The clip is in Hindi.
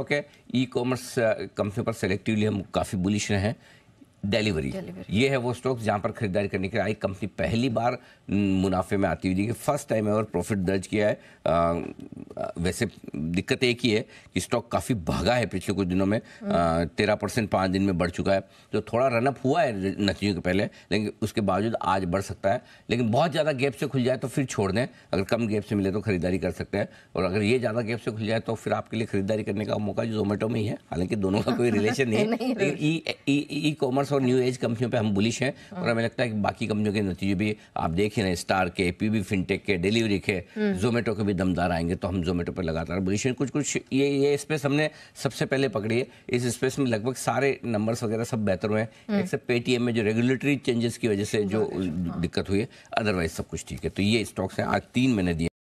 ओके ई कॉमर्स कंपनी पर सेलेक्टिवली हम काफ़ी बुलिश रहे हैं डिलीवरी ये है वो स्टॉक जहाँ पर खरीदारी करने के लिए आई कंपनी पहली बार मुनाफे में आती हुई देखिए फर्स्ट टाइम एवर प्रॉफिट दर्ज किया है uh, वैसे दिक्कत एक ही है कि स्टॉक काफ़ी भागा है पिछले कुछ दिनों में तेरह परसेंट पाँच दिन में बढ़ चुका है तो थोड़ा रनअप हुआ है नतीजों के पहले लेकिन उसके बावजूद आज बढ़ सकता है लेकिन बहुत ज़्यादा गैप से खुल जाए तो फिर छोड़ दें अगर कम गैप से मिले तो खरीदारी कर सकते हैं और अगर ये ज़्यादा गैप से खुल जाए तो फिर आपके लिए खरीदारी करने का मौका जोमेटो में ही है हालांकि दोनों का कोई रिलेशन नहीं है ई कॉमर्स और न्यू एज कंपनियों पर हम बुलिश हैं और हमें लगता है कि बाकी कंपनियों के नतीजे भी आप देख ही रहे स्टार के पी फिनटेक के डिलीवरी के जोमेटो हम्म। के भी दमदार आएंगे तो हम जोमेटो पर लगातार पोजीशन कुछ कुछ ये ये स्पेस हमने सबसे पहले पकड़ी है इस स्पेस में लगभग सारे नंबर्स वगैरह सब बेहतर हुए हैं एक्सेप्ट पेटीएम हम्म। में जो रेगुलेटरी चेंजेस की वजह से जो हाँ। दिक्कत हुई है अदरवाइज सब कुछ ठीक है तो ये स्टॉक्स हैं आज तीन मैंने दिए